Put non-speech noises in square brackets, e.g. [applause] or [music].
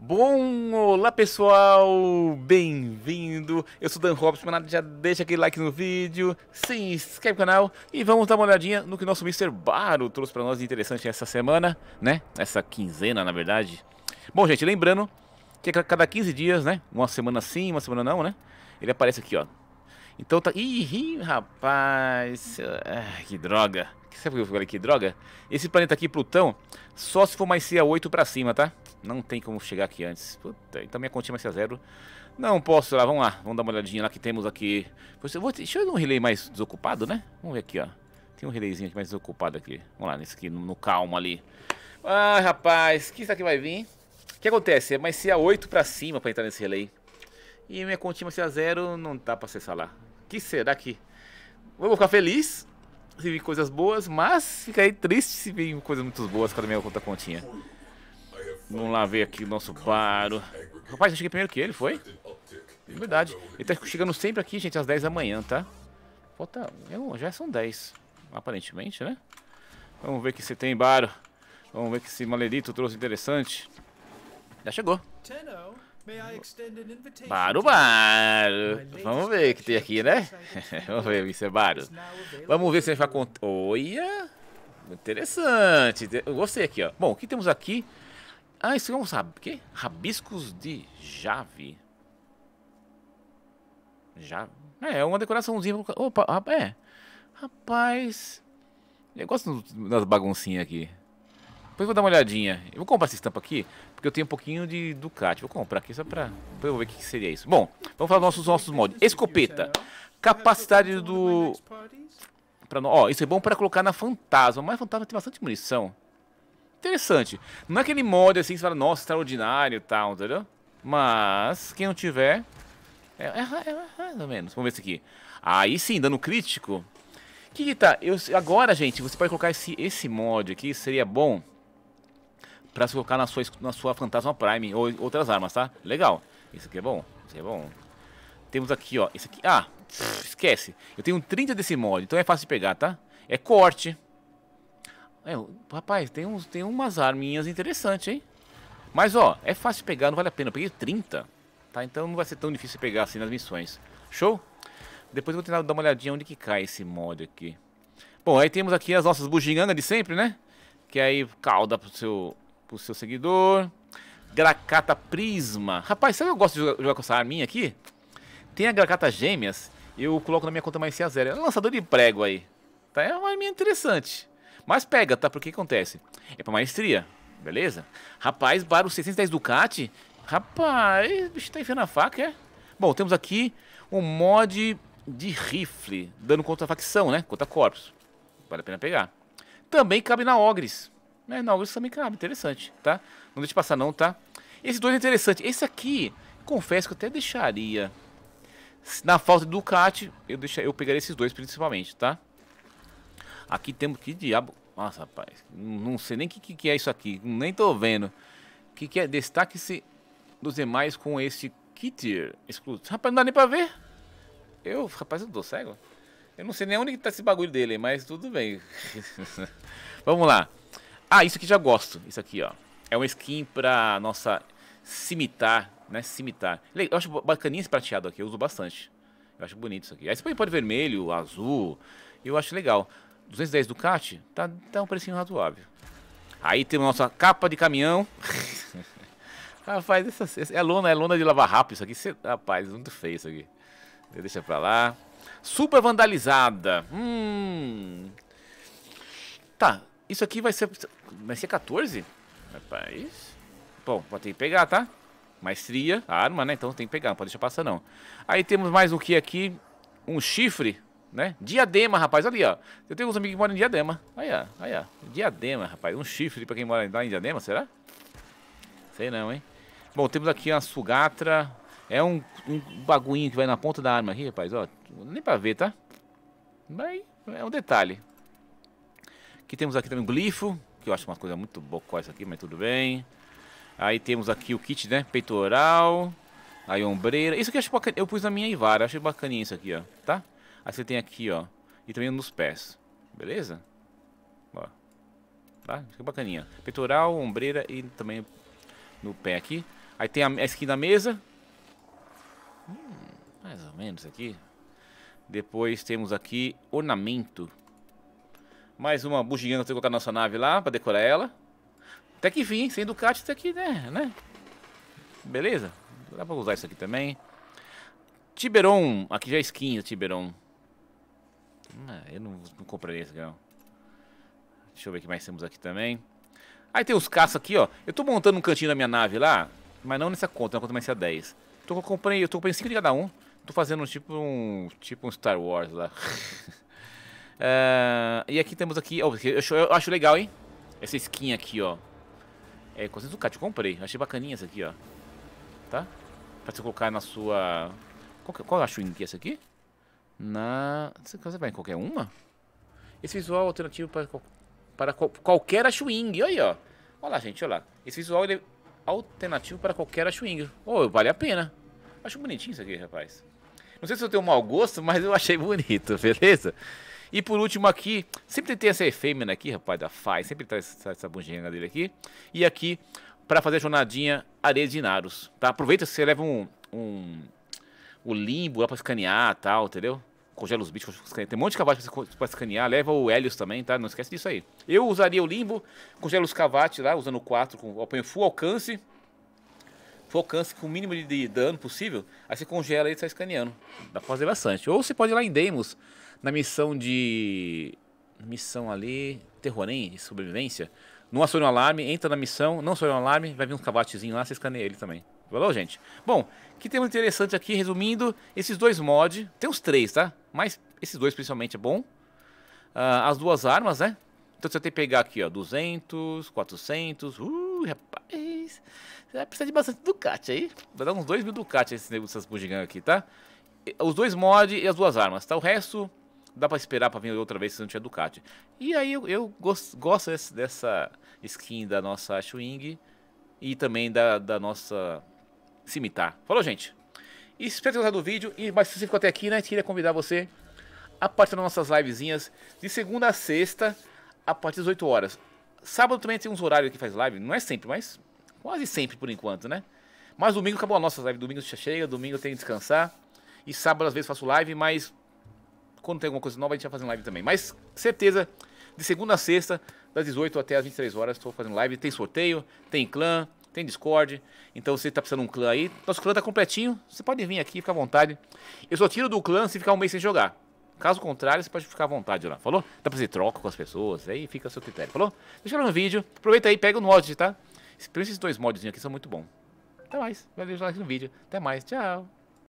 Bom, olá pessoal, bem-vindo. Eu sou Dan Robson, mas já deixa aquele like no vídeo, se inscreve no canal e vamos dar uma olhadinha no que o nosso Mr. Baro trouxe para nós de interessante essa semana, né? Essa quinzena, na verdade. Bom, gente, lembrando que a cada 15 dias, né? Uma semana sim, uma semana não, né? Ele aparece aqui, ó. Então tá... Ih, rapaz... Ah, que droga. Sabe por que eu falei que droga? Esse planeta aqui, Plutão, só se for mais CA8 pra cima, tá? Não tem como chegar aqui antes. Puta, então minha continha vai ser a zero. Não posso lá, vamos lá. Vamos dar uma olhadinha lá que temos aqui. Deixa eu ver um relay mais desocupado, né? Vamos ver aqui, ó. Tem um relayzinho aqui mais desocupado aqui. Vamos lá, nesse aqui, no, no calmo ali. Ah, rapaz, que isso aqui vai vir? O que acontece? É mais ser a 8 pra cima pra entrar nesse relay. E minha continha ser a zero não dá pra acessar lá. que será que... Eu vou ficar feliz se vir coisas boas, mas aí triste se vir coisas muito boas com a minha outra continha. Vamos lá ver aqui o nosso paro. Rapaz, eu cheguei primeiro que ele, foi? É verdade. Ele tá chegando sempre aqui, gente, às 10 da manhã, tá? Falta... É já são 10, aparentemente, né? Vamos ver o que você tem, Baro. Vamos ver o que esse maledito trouxe interessante. Já chegou. Baro, Baro. Vamos ver o que tem aqui, né? [laughs] Vamos ver, se é Baro. Vamos ver se a gente vai... Olha! Interessante. Gostei aqui, ó. Bom, o que temos aqui... Ah, isso é um O quê? rabiscos de Jave. Jave. É, é, uma decoraçãozinha. Opa, é. Rapaz. Eu gosto das baguncinhas aqui. Depois vou dar uma olhadinha. Eu vou comprar essa estampa aqui, porque eu tenho um pouquinho de Ducati. Vou comprar aqui só pra... Depois eu vou ver o que seria isso. Bom, vamos falar dos nossos, nossos mods. Escopeta. Capacidade do... Pra, ó, isso é bom pra colocar na fantasma, mas fantasma tem bastante munição interessante. Não é aquele mod assim que você fala, nossa, extraordinário e tal, entendeu? Mas, quem não tiver, é, é, é, é, mais ou menos. Vamos ver isso aqui. Aí sim, dando crítico. que, que tá? Eu, agora, gente, você pode colocar esse, esse mod aqui, seria bom pra se colocar na sua, na sua Fantasma Prime ou outras armas, tá? Legal. Isso aqui é bom. Isso aqui é bom. Temos aqui, ó. Esse aqui. Ah, esquece. Eu tenho 30 desse mod, então é fácil de pegar, tá? É corte. É, rapaz, tem, uns, tem umas arminhas interessantes, hein? Mas, ó, é fácil pegar, não vale a pena. Eu peguei 30, tá? Então não vai ser tão difícil pegar assim nas missões. Show? Depois eu vou tentar dar uma olhadinha onde que cai esse mod aqui. Bom, aí temos aqui as nossas bugigangas de sempre, né? Que é aí cauda pro seu, pro seu seguidor. Gracata Prisma. Rapaz, sabe que eu gosto de jogar, jogar com essa arminha aqui? Tem a Gracata Gêmeas, eu coloco na minha conta mais C a zero. É um lançador de prego aí. Tá? É uma arminha interessante. Mas pega, tá? Porque acontece? É pra maestria, beleza? Rapaz, barulho 610 Ducati. Rapaz, o bicho tá enfiando a faca, é? Bom, temos aqui um mod de rifle, dando contra da facção, né? Contra corpos. Vale a pena pegar. Também cabe na Ogres. Né? Na Ogres também cabe, interessante, tá? Não deixe passar não, tá? Esse dois é interessante. Esse aqui, confesso que eu até deixaria. Na falta de Ducati, eu, deixa, eu pegaria esses dois principalmente, tá? Aqui temos que diabo. Nossa, rapaz, não sei nem o que, que, é isso aqui, nem tô vendo. O que, que é? Destaque-se dos demais com este Kitir exclusivo. Rapaz, não dá nem pra ver. Eu, rapaz, eu tô cego. Eu não sei nem onde tá esse bagulho dele, mas tudo bem. [laughs] Vamos lá. Ah, isso aqui já gosto. Isso aqui, ó. É uma skin pra nossa cimitar, né? Cimitar. Eu acho bacaninha esse prateado aqui, eu uso bastante. Eu acho bonito isso aqui. Aí você pode vermelho, azul. Eu acho legal. 210 Ducati, tá, tá um precinho razoável. Aí temos nossa capa de caminhão. [laughs] rapaz, essa, é lona, é lona de lavar rápido isso aqui. Cê, rapaz, muito feio isso aqui. Deixa pra lá. Super vandalizada. Hum. Tá, isso aqui vai ser. Vai ser 14? Rapaz. Bom, vai ter que pegar, tá? Maestria, arma, né? Então tem que pegar, não pode deixar passar não. Aí temos mais o um que aqui? Um chifre né? Diadema, rapaz, ali, ó. Eu tenho uns amigos que moram em Diadema. Aí, ó, aí, ó. Diadema, rapaz. Um chifre pra quem mora lá em Diadema, será? Sei não, hein? Bom, temos aqui uma sugatra. É um, um bagulhinho que vai na ponta da arma aqui, rapaz, ó. Nem pra ver, tá? Mas é um detalhe. Aqui temos aqui também o glifo, que eu acho uma coisa muito bocó isso aqui, mas tudo bem. Aí temos aqui o kit, né? Peitoral. Aí ombreira. Isso aqui eu acho bacana. Eu pus na minha Ivara, achei bacaninha isso aqui, ó. Tá? Aí você tem aqui, ó. E também nos pés. Beleza? Ó. Tá? fica bacaninha. Peitoral, ombreira e também no pé aqui. Aí tem a, esquina skin da mesa. Hum, mais ou menos aqui. Depois temos aqui ornamento. Mais uma bugiganga pra colocar na nossa nave lá, pra decorar ela. Até que vim, sem Ducati até que, né, né? Beleza? Dá pra usar isso aqui também. Tiberon, aqui já é skin do Tiberon. Ah, eu não, não compraria esse grão. Deixa eu ver o que mais temos aqui também. Aí tem os caças aqui, ó. Eu tô montando um cantinho da minha nave lá, mas não nessa conta, na é conta mais a 10. Tô, comprei, eu tô comprando 5 de cada um. Tô fazendo tipo um. Tipo um Star Wars lá. uh, [laughs] e aqui temos aqui. Ó, eu, acho, eu acho legal, hein? Essa skin aqui, ó. É 400k, te comprei. Achei bacaninha essa aqui, ó. Tá? Pra você colocar na sua. Qual, qual eu acho que é essa aqui? na. Você vai em qualquer uma? Esse visual alternativo para, para qualquer Ashwing. Aí, ó. Olha lá, gente, olha lá. Esse visual é alternativo para qualquer Ashwing. Oh, vale a pena. Acho bonitinho isso aqui, rapaz. Não sei se eu tenho um mau gosto, mas eu achei bonito, [laughs] beleza? E por último aqui, sempre tem essa efêmera aqui, rapaz, da Fai. Sempre traz essa, essa bundinha dele aqui. E aqui, para fazer a jornadinha Areia de Naros, tá? Aproveita, você leva um, um o limbo, dá pra escanear e tal, entendeu? Congela os bichos, tem um monte de cavates pra, escanear, leva o Helios também, tá? Não esquece disso aí. Eu usaria o limbo, congela os cavates lá, usando o 4, com, apanho full alcance, full alcance com o mínimo de, de dano possível, aí você congela e sai escaneando. Dá pra fazer bastante. Ou você pode ir lá em demos na missão de... Missão ali... Terrorim, sobrevivência. Não aciona o alarme, entra na missão, não aciona o alarme, vai vir um cavatezinho lá, você escaneia ele também. Valeu, gente? Bom, que tema interessante aqui, resumindo, esses dois mods, tem os três, tá? Mas esses dois principalmente é bom. Uh, as duas armas, né? Então você tem que pegar aqui, ó, 200, 400, uh, rapaz, você vai precisar de bastante Ducati aí. Vai dar uns 2 mil Ducati esse negócio dessas bugigangas aqui, tá? Os dois mods e as duas armas, tá? O resto dá pra esperar pra vir outra vez se não tiver Ducati. E aí eu, eu gosto, gosto desse, dessa skin da nossa Ashwing e também da, da nossa se imitar. Falou, gente? Espero ter gostado do vídeo. E mais se você ficou até aqui, né? Queria convidar você a participar das nossas livezinhas de segunda a sexta, a partir das 8 horas. Sábado também tem uns horários que faz live, não é sempre, mas quase sempre por enquanto, né? Mas domingo acabou a nossa live, domingo já chega, domingo tem que descansar. E sábado às vezes faço live, mas quando tem alguma coisa nova a gente vai fazer live também. Mas certeza, de segunda a sexta, das 18 até as 23 horas, estou fazendo live. Tem sorteio, tem clã, tem Discord. Então você tá precisando de um clã aí. Nosso clã tá completinho. Você pode vir aqui, fica à vontade. Eu só tiro do clã se ficar um mês sem jogar. Caso contrário, você pode ficar à vontade lá, falou? Dá pra fazer troca com as pessoas, aí fica a seu critério, falou? Deixa lá no vídeo, aproveita aí, pega o mod, tá? Esses dois modzinhos aqui são muito bons. Até mais, valeu lá no vídeo. Até mais, tchau.